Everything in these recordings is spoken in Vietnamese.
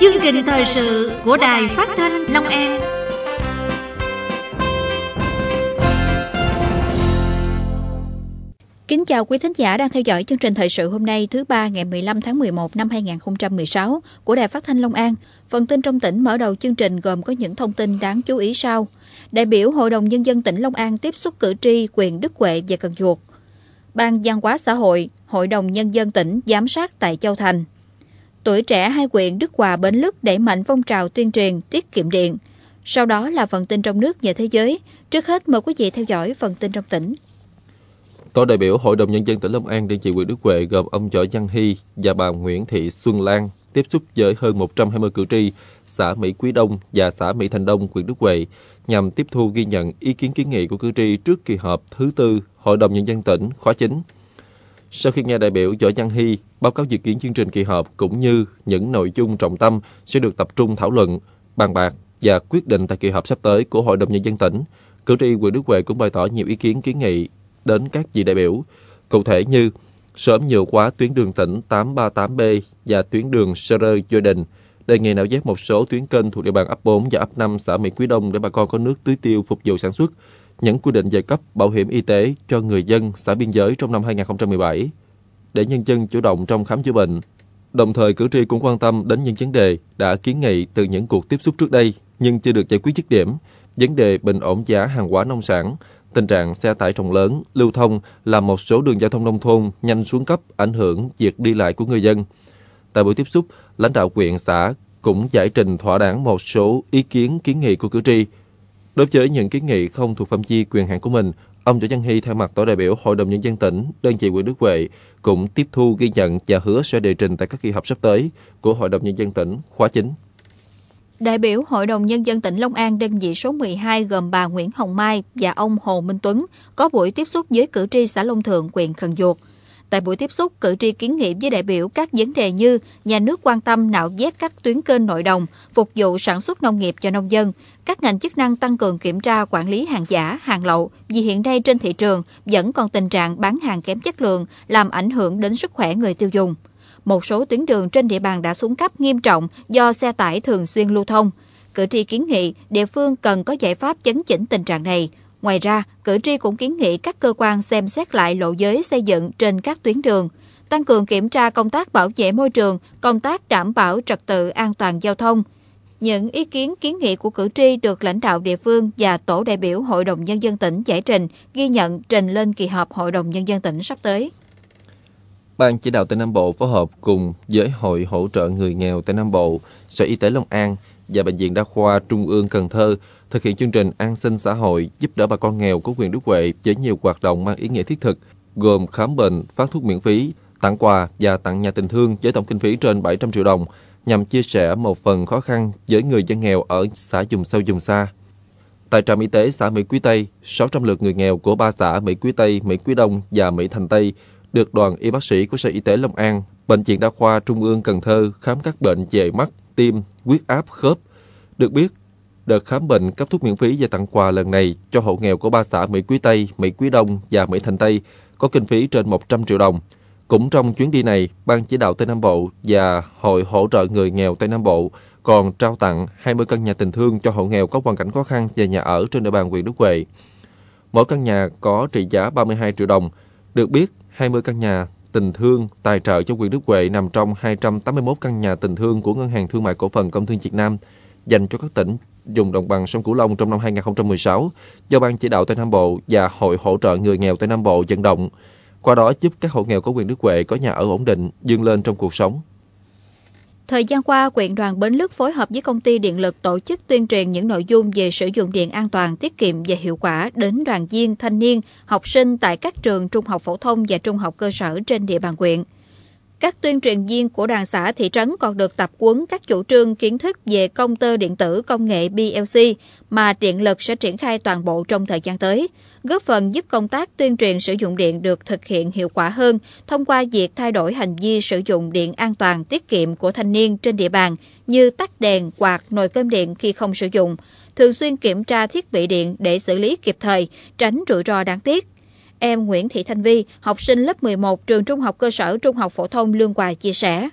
chương trình thời sự của đài phát thanh long an Kính chào quý thính giả đang theo dõi chương trình thời sự hôm nay thứ ba ngày 15 tháng 11 năm 2016 của Đài Phát thanh Long An. Phần tin trong tỉnh mở đầu chương trình gồm có những thông tin đáng chú ý sau. Đại biểu Hội đồng Nhân dân tỉnh Long An tiếp xúc cử tri quyền Đức Huệ và Cần Duột. Ban Văn hóa xã hội, Hội đồng Nhân dân tỉnh giám sát tại Châu Thành – tuổi trẻ hai quyện Đức Hòa Bến Lức đẩy mạnh phong trào tuyên truyền tiết kiệm điện. Sau đó là phần tin trong nước và thế giới. Trước hết mời quý vị theo dõi phần tin trong tỉnh. Tổ đại biểu Hội đồng Nhân dân tỉnh Long An đơn vị huyện Đức Huệ gồm ông Võ Văn Hy và bà Nguyễn Thị Xuân Lan tiếp xúc với hơn 120 cử tri xã Mỹ Quý Đông và xã Mỹ Thành Đông, huyện Đức Huệ nhằm tiếp thu ghi nhận ý kiến kiến nghị của cử tri trước kỳ họp thứ tư Hội đồng Nhân dân tỉnh khóa chính sau khi nghe đại biểu Võ Văn Hy báo cáo dự kiến chương trình kỳ họp cũng như những nội dung trọng tâm sẽ được tập trung thảo luận, bàn bạc và quyết định tại kỳ họp sắp tới của Hội đồng Nhân dân tỉnh, cử tri Nguyễn Đức Huệ cũng bày tỏ nhiều ý kiến kiến nghị đến các vị đại biểu, cụ thể như sớm nhiều quá tuyến đường tỉnh 838B và tuyến đường Serrer Gia Đình, đề nghị nạo vét một số tuyến kênh thuộc địa bàn ấp 4 và ấp 5 xã Mỹ Quý Đông để bà con có nước tưới tiêu phục vụ sản xuất, những quy định về cấp bảo hiểm y tế cho người dân xã biên giới trong năm 2017 để nhân dân chủ động trong khám chữa bệnh. Đồng thời cử tri cũng quan tâm đến những vấn đề đã kiến nghị từ những cuộc tiếp xúc trước đây nhưng chưa được giải quyết dứt điểm, vấn đề bình ổn giá hàng hóa nông sản, tình trạng xe tải trọng lớn lưu thông làm một số đường giao thông nông thôn nhanh xuống cấp ảnh hưởng việc đi lại của người dân. Tại buổi tiếp xúc, lãnh đạo huyện xã cũng giải trình thỏa đáng một số ý kiến kiến nghị của cử tri Đối với những kiến nghị không thuộc phạm vi quyền hạn của mình, ông Võ Văn Hy thay mặt tổ đại biểu Hội đồng Nhân dân tỉnh, đơn vị quận Đức Huệ cũng tiếp thu ghi nhận và hứa sẽ đề trình tại các kỳ họp sắp tới của Hội đồng Nhân dân tỉnh khóa chính. Đại biểu Hội đồng Nhân dân tỉnh Long An đơn vị số 12 gồm bà Nguyễn Hồng Mai và ông Hồ Minh Tuấn có buổi tiếp xúc với cử tri xã Long Thượng, huyện Cần Duộc. Tại buổi tiếp xúc, cử tri kiến nghị với đại biểu các vấn đề như nhà nước quan tâm nạo vét các tuyến kênh nội đồng, phục vụ sản xuất nông nghiệp cho nông dân, các ngành chức năng tăng cường kiểm tra quản lý hàng giả, hàng lậu vì hiện nay trên thị trường vẫn còn tình trạng bán hàng kém chất lượng làm ảnh hưởng đến sức khỏe người tiêu dùng. Một số tuyến đường trên địa bàn đã xuống cấp nghiêm trọng do xe tải thường xuyên lưu thông. Cử tri kiến nghị địa phương cần có giải pháp chấn chỉnh tình trạng này, Ngoài ra, cử tri cũng kiến nghị các cơ quan xem xét lại lộ giới xây dựng trên các tuyến đường, tăng cường kiểm tra công tác bảo vệ môi trường, công tác đảm bảo trật tự an toàn giao thông. Những ý kiến kiến nghị của cử tri được lãnh đạo địa phương và tổ đại biểu Hội đồng Nhân dân tỉnh giải trình, ghi nhận trình lên kỳ họp Hội đồng Nhân dân tỉnh sắp tới. Ban chỉ đạo Tây Nam Bộ phối hợp cùng với Hội hỗ trợ người nghèo Tây Nam Bộ, Sở Y tế Long An và Bệnh viện Đa khoa Trung ương Cần Thơ thực hiện chương trình an sinh xã hội giúp đỡ bà con nghèo của huyện Đức Huệ với nhiều hoạt động mang ý nghĩa thiết thực, gồm khám bệnh, phát thuốc miễn phí, tặng quà và tặng nhà tình thương với tổng kinh phí trên 700 triệu đồng nhằm chia sẻ một phần khó khăn với người dân nghèo ở xã vùng sâu vùng xa. Tại trạm y tế xã Mỹ Quý Tây, 600 lượt người nghèo của ba xã Mỹ Quý Tây, Mỹ Quý Đông và Mỹ Thành Tây được đoàn y bác sĩ của Sở Y tế Long An, Bệnh viện Đa khoa Trung ương Cần Thơ khám các bệnh về mắt, tim, huyết áp, khớp. Được biết, đợt khám bệnh cấp thuốc miễn phí và tặng quà lần này cho hộ nghèo của ba xã Mỹ Quý Tây, Mỹ Quý Đông và Mỹ Thành Tây có kinh phí trên 100 triệu đồng. Cũng trong chuyến đi này, Ban Chỉ đạo Tây Nam Bộ và Hội Hỗ trợ Người nghèo Tây Nam Bộ còn trao tặng 20 căn nhà tình thương cho hộ nghèo có hoàn cảnh khó khăn về nhà ở trên địa bàn huyện Đức Huệ. Mỗi căn nhà có trị giá 32 triệu đồng. Được biết, 20 căn nhà tình thương tài trợ cho quyền Đức Huệ nằm trong 281 căn nhà tình thương của Ngân hàng Thương mại Cổ phần Công thương Việt Nam dành cho các tỉnh dùng đồng bằng sông Cửu Long trong năm 2016 do Ban chỉ đạo Tây Nam Bộ và Hội hỗ trợ người nghèo Tây Nam Bộ vận động, qua đó giúp các hộ nghèo có quyền Đức Huệ có nhà ở ổn định, dương lên trong cuộc sống. Thời gian qua, quyện đoàn Bến Lức phối hợp với công ty điện lực tổ chức tuyên truyền những nội dung về sử dụng điện an toàn, tiết kiệm và hiệu quả đến đoàn viên, thanh niên, học sinh tại các trường trung học phổ thông và trung học cơ sở trên địa bàn quyện các tuyên truyền viên của đoàn xã thị trấn còn được tập quấn các chủ trương kiến thức về công tơ điện tử công nghệ BLC mà điện lực sẽ triển khai toàn bộ trong thời gian tới, góp phần giúp công tác tuyên truyền sử dụng điện được thực hiện hiệu quả hơn thông qua việc thay đổi hành vi sử dụng điện an toàn tiết kiệm của thanh niên trên địa bàn như tắt đèn, quạt, nồi cơm điện khi không sử dụng, thường xuyên kiểm tra thiết bị điện để xử lý kịp thời, tránh rủi ro đáng tiếc. Em Nguyễn Thị Thanh Vi, học sinh lớp 11 trường Trung học cơ sở Trung học phổ thông Lương Hòa chia sẻ.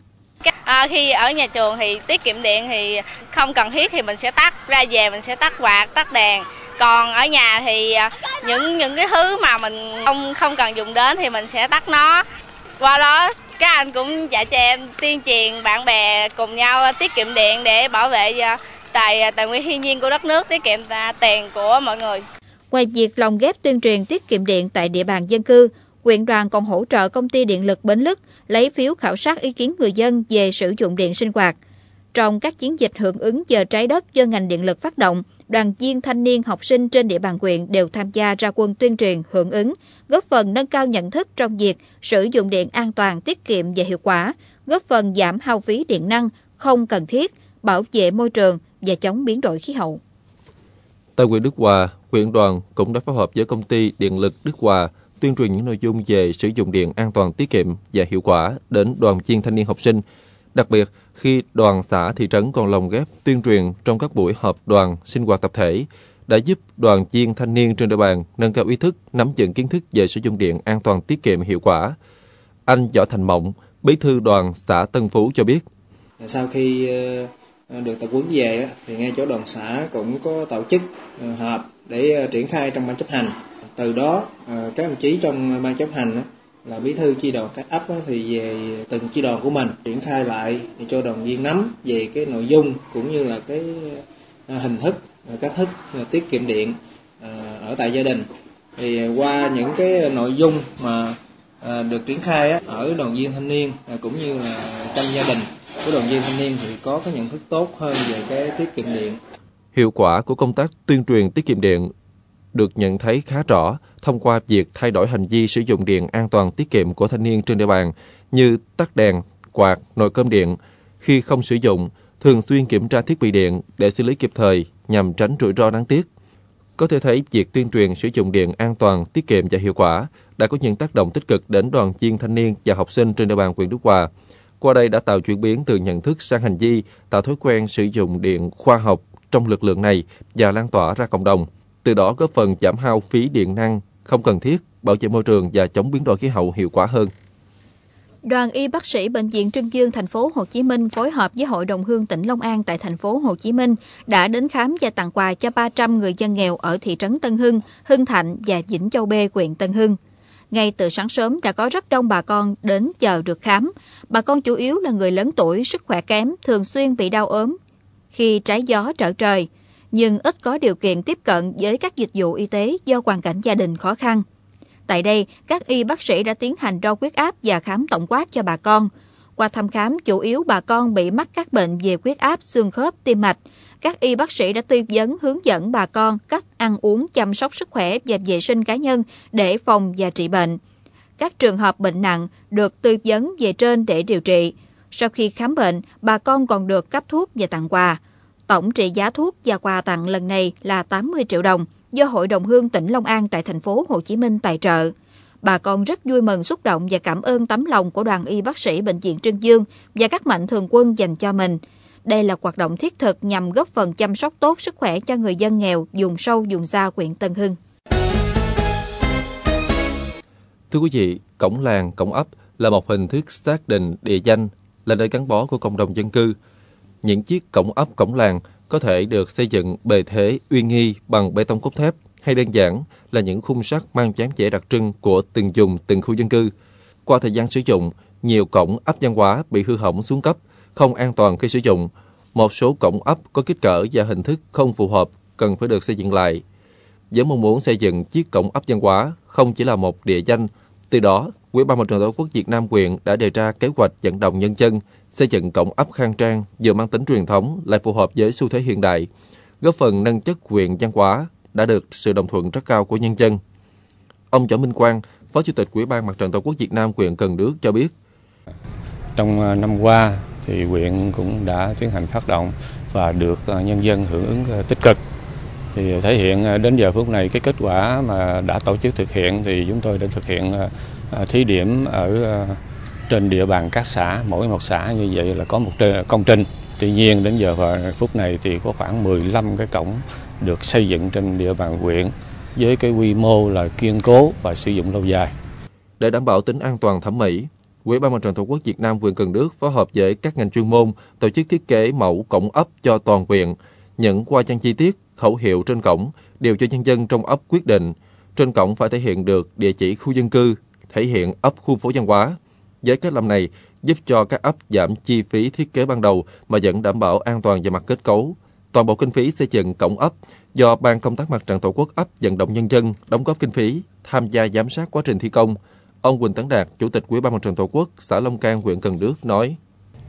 À, khi ở nhà trường thì tiết kiệm điện thì không cần thiết thì mình sẽ tắt ra về mình sẽ tắt quạt tắt đèn còn ở nhà thì à, những những cái thứ mà mình không không cần dùng đến thì mình sẽ tắt nó qua đó các anh cũng dạy cho em tuyên truyền bạn bè cùng nhau tiết kiệm điện để bảo vệ à, tài à, tài nguyên thiên nhiên của đất nước tiết kiệm tiền của mọi người Ngoài việc lồng ghép tuyên truyền tiết kiệm điện tại địa bàn dân cư, huyện đoàn còn hỗ trợ công ty điện lực Bến Lức lấy phiếu khảo sát ý kiến người dân về sử dụng điện sinh hoạt. Trong các chiến dịch hưởng ứng giờ trái đất do ngành điện lực phát động, đoàn viên thanh niên học sinh trên địa bàn huyện đều tham gia ra quân tuyên truyền hưởng ứng, góp phần nâng cao nhận thức trong việc sử dụng điện an toàn, tiết kiệm và hiệu quả, góp phần giảm hao phí điện năng không cần thiết, bảo vệ môi trường và chống biến đổi khí hậu. Tại huyện Đức Hòa, huyện đoàn cũng đã phối hợp với công ty điện lực Đức Hòa tuyên truyền những nội dung về sử dụng điện an toàn tiết kiệm và hiệu quả đến đoàn viên thanh niên học sinh. Đặc biệt, khi đoàn xã thị trấn còn lồng ghép tuyên truyền trong các buổi họp đoàn sinh hoạt tập thể, đã giúp đoàn viên thanh niên trên địa bàn nâng cao ý thức, nắm vững kiến thức về sử dụng điện an toàn tiết kiệm hiệu quả. Anh Võ Thành Mộng, bí thư đoàn xã Tân Phú cho biết. Sau khi uh Ờ, được tập huấn về thì ngay chỗ đoàn xã cũng có tổ chức ờ, họp để ờ, triển khai trong ban chấp hành từ đó các đồng chí trong ban chấp hành là bí thư chi đoàn các ấp thì về từng chi đoàn của mình triển khai lại cho đoàn viên nắm về cái nội dung cũng như là cái hình thức cách thức tiết kiệm điện ở tại gia đình thì qua những cái nội dung mà được triển khai ở đoàn viên thanh niên cũng như là trong gia đình của đoàn viên thanh niên thì có cái nhận thức tốt hơn về cái tiết kiệm điện. Hiệu quả của công tác tuyên truyền tiết kiệm điện được nhận thấy khá rõ thông qua việc thay đổi hành vi sử dụng điện an toàn tiết kiệm của thanh niên trên địa bàn như tắt đèn, quạt, nồi cơm điện. Khi không sử dụng, thường xuyên kiểm tra thiết bị điện để xử lý kịp thời nhằm tránh rủi ro đáng tiếc. Có thể thấy việc tuyên truyền sử dụng điện an toàn, tiết kiệm và hiệu quả đã có những tác động tích cực đến đoàn viên thanh niên và học sinh trên địa bàn huyện Đức Hòa qua đây đã tạo chuyển biến từ nhận thức sang hành vi, tạo thói quen sử dụng điện khoa học trong lực lượng này và lan tỏa ra cộng đồng. Từ đó góp phần giảm hao phí điện năng không cần thiết, bảo vệ môi trường và chống biến đổi khí hậu hiệu quả hơn. Đoàn y bác sĩ bệnh viện Trưng Dương thành phố Hồ Chí Minh phối hợp với Hội đồng hương tỉnh Long An tại thành phố Hồ Chí Minh đã đến khám và tặng quà cho 300 người dân nghèo ở thị trấn Tân Hưng, Hưng Thạnh và Vĩnh Châu B, huyện Tân Hưng. Ngay từ sáng sớm đã có rất đông bà con đến chờ được khám. Bà con chủ yếu là người lớn tuổi, sức khỏe kém, thường xuyên bị đau ốm khi trái gió trở trời, nhưng ít có điều kiện tiếp cận với các dịch vụ y tế do hoàn cảnh gia đình khó khăn. Tại đây, các y bác sĩ đã tiến hành đo huyết áp và khám tổng quát cho bà con – qua thăm khám, chủ yếu bà con bị mắc các bệnh về huyết áp, xương khớp, tim mạch. Các y bác sĩ đã tư vấn hướng dẫn bà con cách ăn uống, chăm sóc sức khỏe và vệ sinh cá nhân để phòng và trị bệnh. Các trường hợp bệnh nặng được tư vấn về trên để điều trị. Sau khi khám bệnh, bà con còn được cấp thuốc và tặng quà. Tổng trị giá thuốc và quà tặng lần này là 80 triệu đồng do Hội đồng Hương tỉnh Long An tại thành phố Hồ Chí Minh tài trợ. Bà con rất vui mừng xúc động và cảm ơn tấm lòng của đoàn y bác sĩ Bệnh viện Trương Dương và các mạnh thường quân dành cho mình. Đây là hoạt động thiết thực nhằm góp phần chăm sóc tốt sức khỏe cho người dân nghèo, dùng sâu, dùng xa huyện Tân Hưng. Thưa quý vị, cổng làng, cổng ấp là một hình thức xác định địa danh, là nơi gắn bó của cộng đồng dân cư. Những chiếc cổng ấp, cổng làng có thể được xây dựng bề thế uy nghi bằng bê tông cốt thép, hay đơn giản là những khung sắt mang dáng vẻ đặc trưng của từng dùng từng khu dân cư. Qua thời gian sử dụng, nhiều cổng ấp văn hóa bị hư hỏng xuống cấp, không an toàn khi sử dụng. Một số cổng ấp có kích cỡ và hình thức không phù hợp cần phải được xây dựng lại. Với mong muốn xây dựng chiếc cổng ấp văn hóa không chỉ là một địa danh. Từ đó, Quỹ ban mặt trận tổ quốc Việt Nam quyện đã đề ra kế hoạch vận động nhân dân xây dựng cổng ấp khang trang vừa mang tính truyền thống lại phù hợp với xu thế hiện đại, góp phần nâng chất quyền văn hóa đã được sự đồng thuận rất cao của nhân dân. Ông Võ Minh Quang, Phó Chủ tịch Ủy ban Mặt trận Tổ quốc Việt Nam huyện Cần Đước cho biết. Trong à, năm qua thì huyện cũng đã tiến hành phát động và được à, nhân dân hưởng ứng à, tích cực. Thì thể hiện đến giờ phút này cái kết quả mà đã tổ chức thực hiện thì chúng tôi đã thực hiện thí điểm ở trên địa bàn các xã, mỗi một xã như vậy là có một công trình. Tuy nhiên đến giờ phút này thì có khoảng 15 cái cổng được xây dựng trên địa bàn huyện với cái quy mô là kiên cố và sử dụng lâu dài. Để đảm bảo tính an toàn thẩm mỹ, Quỹ ban mặt trận Tổ quốc Việt Nam huyện Cần Đước phối hợp với các ngành chuyên môn tổ chức thiết kế mẫu cổng ấp cho toàn huyện. Những qua trang chi tiết, khẩu hiệu trên cổng đều cho nhân dân trong ấp quyết định. Trên cổng phải thể hiện được địa chỉ khu dân cư, thể hiện ấp khu phố văn hóa. Với cách làm này giúp cho các ấp giảm chi phí thiết kế ban đầu mà vẫn đảm bảo an toàn về mặt kết cấu, Toàn bộ kinh phí xây dựng cổng ấp do Ban Công tác Mặt trận Tổ quốc ấp vận động nhân dân đóng góp kinh phí tham gia giám sát quá trình thi công. Ông Quỳnh Tấn Đạt, Chủ tịch Ủy ban Mặt trận Tổ quốc xã Long Can, huyện Cần Đước nói: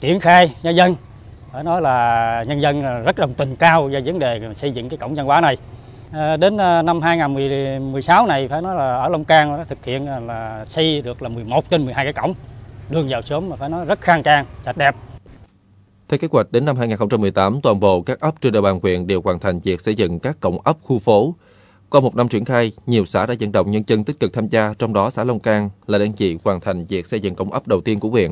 Triển khai nhân dân phải nói là nhân dân rất đồng tình cao về vấn đề xây dựng cái cổng văn hóa này. À, đến à, năm 2016 này phải nói là ở Long Can thực hiện là xây được là 11 trên 12 cái cổng. Đường vào sớm mà phải nói rất khang trang, sạch đẹp. Theo kế hoạch, đến năm 2018, toàn bộ các ấp trên địa bàn huyện đều hoàn thành việc xây dựng các cổng ấp khu phố. Qua một năm triển khai, nhiều xã đã vận động nhân dân tích cực tham gia, trong đó xã Long Can là đơn vị hoàn thành việc xây dựng cổng ấp đầu tiên của huyện.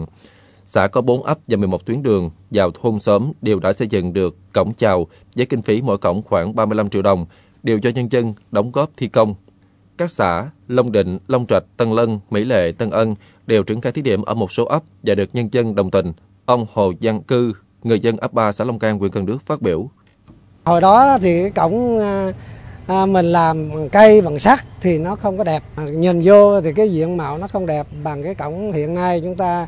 Xã có 4 ấp và 11 tuyến đường vào thôn xóm đều đã xây dựng được cổng chào với kinh phí mỗi cổng khoảng 35 triệu đồng, đều do nhân dân đóng góp thi công. Các xã Long Định, Long Trạch, Tân Lân, Mỹ Lệ, Tân Ân đều triển khai thí điểm ở một số ấp và được nhân dân đồng tình. Ông Hồ Văn Cư, người dân ấp 3 xã Long Can, huyện Cần Đước phát biểu. Hồi đó thì cái cổng à, à, mình làm bằng cây bằng sắt thì nó không có đẹp à, nhìn vô thì cái diện mạo nó không đẹp bằng cái cổng hiện nay chúng ta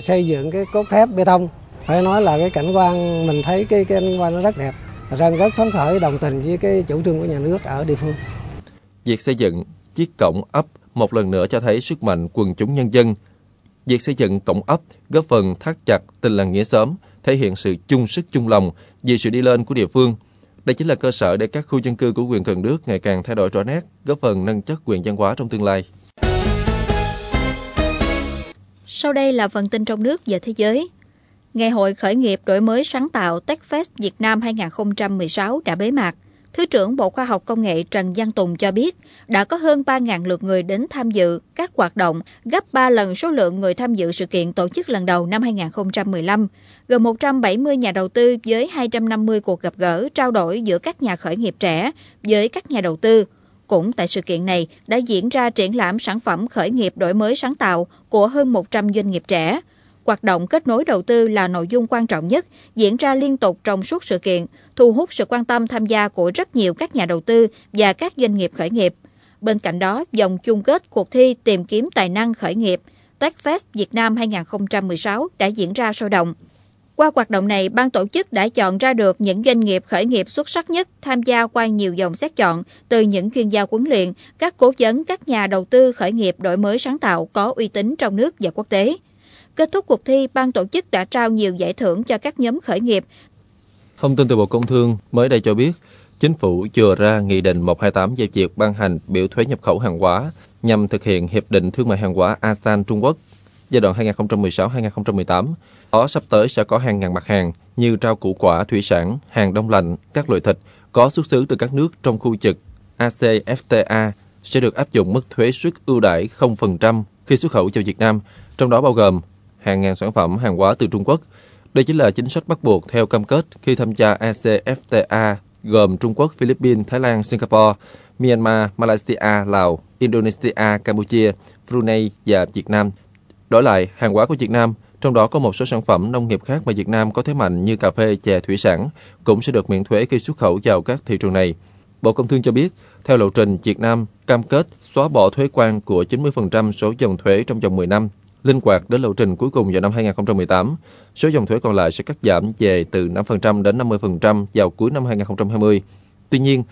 xây dựng cái cốt thép bê tông phải nói là cái cảnh quan mình thấy cái cảnh quan nó rất đẹp rằng rất phấn khởi đồng tình với cái chủ trương của nhà nước ở địa phương việc xây dựng chiếc cổng ấp một lần nữa cho thấy sức mạnh quần chúng nhân dân việc xây dựng cổng ấp góp phần thắt chặt tình làng nghĩa xóm thể hiện sự chung sức chung lòng vì sự đi lên của địa phương. Đây chính là cơ sở để các khu dân cư của quyền Cần Đức ngày càng thay đổi rõ nét, góp phần nâng chất quyền văn hóa trong tương lai. Sau đây là phần tin trong nước và thế giới. Ngày hội khởi nghiệp đổi mới sáng tạo techfest Việt Nam 2016 đã bế mạc – Thứ trưởng Bộ Khoa học Công nghệ Trần Giang Tùng cho biết, đã có hơn 3.000 lượt người đến tham dự các hoạt động, gấp 3 lần số lượng người tham dự sự kiện tổ chức lần đầu năm 2015. Gần 170 nhà đầu tư với 250 cuộc gặp gỡ, trao đổi giữa các nhà khởi nghiệp trẻ với các nhà đầu tư. Cũng tại sự kiện này đã diễn ra triển lãm sản phẩm khởi nghiệp đổi mới sáng tạo của hơn 100 doanh nghiệp trẻ. Hoạt động kết nối đầu tư là nội dung quan trọng nhất, diễn ra liên tục trong suốt sự kiện, thu hút sự quan tâm tham gia của rất nhiều các nhà đầu tư và các doanh nghiệp khởi nghiệp. Bên cạnh đó, dòng chung kết cuộc thi tìm kiếm tài năng khởi nghiệp TechFest Việt Nam 2016 đã diễn ra sôi động. Qua hoạt động này, ban tổ chức đã chọn ra được những doanh nghiệp khởi nghiệp xuất sắc nhất tham gia qua nhiều dòng xét chọn từ những chuyên gia huấn luyện, các cố vấn, các nhà đầu tư khởi nghiệp đổi mới sáng tạo có uy tín trong nước và quốc tế. Kết thúc cuộc thi, ban tổ chức đã trao nhiều giải thưởng cho các nhóm khởi nghiệp. Thông tin từ Bộ Công Thương mới đây cho biết, Chính phủ vừa ra Nghị định 128 về việc ban hành biểu thuế nhập khẩu hàng hóa nhằm thực hiện Hiệp định Thương mại hàng hóa ASEAN Trung Quốc giai đoạn 2016-2018. Đó sắp tới sẽ có hàng ngàn mặt hàng như rau củ quả, thủy sản, hàng đông lạnh, các loại thịt có xuất xứ từ các nước trong khu vực ACFTA sẽ được áp dụng mức thuế suất ưu đãi 0% khi xuất khẩu vào Việt Nam, trong đó bao gồm hàng ngàn sản phẩm hàng hóa từ Trung Quốc. Đây chính là chính sách bắt buộc theo cam kết khi tham gia ACFTA gồm Trung Quốc, Philippines, Thái Lan, Singapore, Myanmar, Malaysia, Lào, Indonesia, Campuchia, Brunei và Việt Nam. Đổi lại, hàng hóa của Việt Nam, trong đó có một số sản phẩm nông nghiệp khác mà Việt Nam có thế mạnh như cà phê, chè, thủy sản, cũng sẽ được miễn thuế khi xuất khẩu vào các thị trường này. Bộ Công Thương cho biết, theo lộ trình, Việt Nam cam kết xóa bỏ thuế quan của 90% số dòng thuế trong vòng 10 năm linh hoạt đến lộ trình cuối cùng vào năm 2018. Số dòng thuế còn lại sẽ cắt giảm về từ 5% đến 50% vào cuối năm 2020. Tuy nhiên,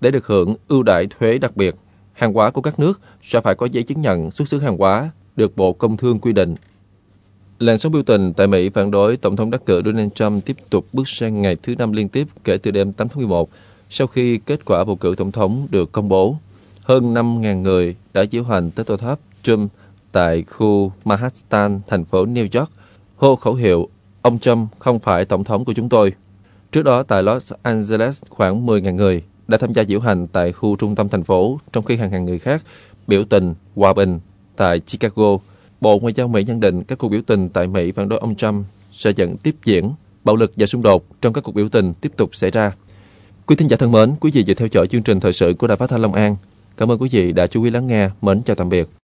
để được hưởng ưu đãi thuế đặc biệt, hàng hóa của các nước sẽ phải có giấy chứng nhận xuất xứ hàng hóa được Bộ Công Thương quy định. Làn sóng biểu tình tại Mỹ phản đối Tổng thống đắc cử Donald Trump tiếp tục bước sang ngày thứ năm liên tiếp kể từ đêm 8 tháng 11 sau khi kết quả bầu cử tổng thống được công bố. Hơn 5.000 người đã diễu hành tới tòa tháp Trump – tại khu Manhattan, thành phố New York, hô khẩu hiệu Ông Trump không phải tổng thống của chúng tôi. Trước đó tại Los Angeles khoảng 10.000 người đã tham gia diễu hành tại khu trung tâm thành phố, trong khi hàng ngàn người khác biểu tình hòa bình tại Chicago. Bộ Ngoại giao Mỹ nhận định các cuộc biểu tình tại Mỹ phản đối ông Trump sẽ dẫn tiếp diễn, bạo lực và xung đột trong các cuộc biểu tình tiếp tục xảy ra. Quý thính giả thân mến, quý vị vừa theo dõi chương trình thời sự của Đài Phát thanh Long An. Cảm ơn quý vị đã chú ý lắng nghe. Mến chào tạm biệt.